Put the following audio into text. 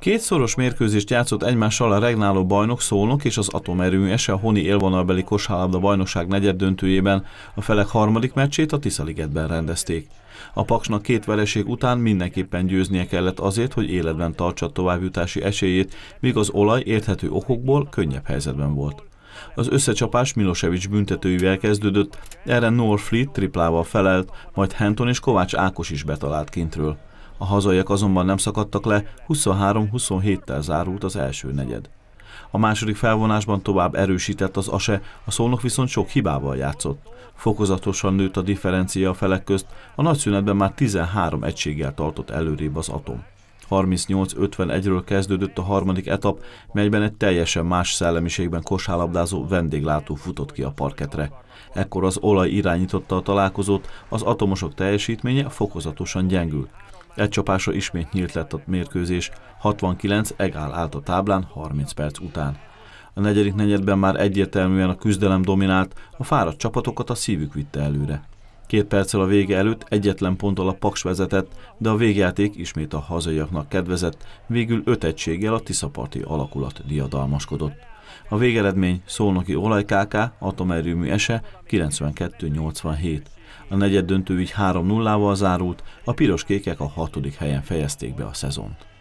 Két szoros mérkőzést játszott egymással a regnáló bajnok Szolnok és az atomerőmű a Honi élvonalbeli kosárlabda bajnokság negyed döntőjében. A felek harmadik meccsét a Tiszaligetben rendezték. A Paksnak két vereség után mindenképpen győznie kellett azért, hogy életben tartsa továbbjutási esélyét, míg az olaj érthető okokból könnyebb helyzetben volt. Az összecsapás Milosevic büntetőivel kezdődött, erre Norfleet triplával felelt, majd Henton és Kovács Ákos is betalált kintről. A hazaiak azonban nem szakadtak le, 23-27-tel zárult az első negyed. A második felvonásban tovább erősített az ASE, a Szolnok viszont sok hibával játszott. Fokozatosan nőtt a differencia a felek közt, a nagyszünetben már 13 egységgel tartott előrébb az Atom. 38-51-ről kezdődött a harmadik etap, melyben egy teljesen más szellemiségben kosárlabdázó vendéglátó futott ki a parketre. Ekkor az olaj irányította a találkozót, az atomosok teljesítménye fokozatosan gyengült. Egy csapásra ismét nyílt lett a mérkőzés, 69 egál állt a táblán 30 perc után. A negyedik negyedben már egyértelműen a küzdelem dominált, a fáradt csapatokat a szívük vitte előre. Két perccel a vége előtt egyetlen ponttal a Paks vezetett, de a végjáték ismét a hazaiaknak kedvezett, végül öt egységgel a Tiszaparti alakulat diadalmaskodott. A végeredmény Szolnoki Olaj KK, atomerőmű ese 92-87. A negyed döntő így 3-0-val zárult, a piros-kékek a hatodik helyen fejezték be a szezont.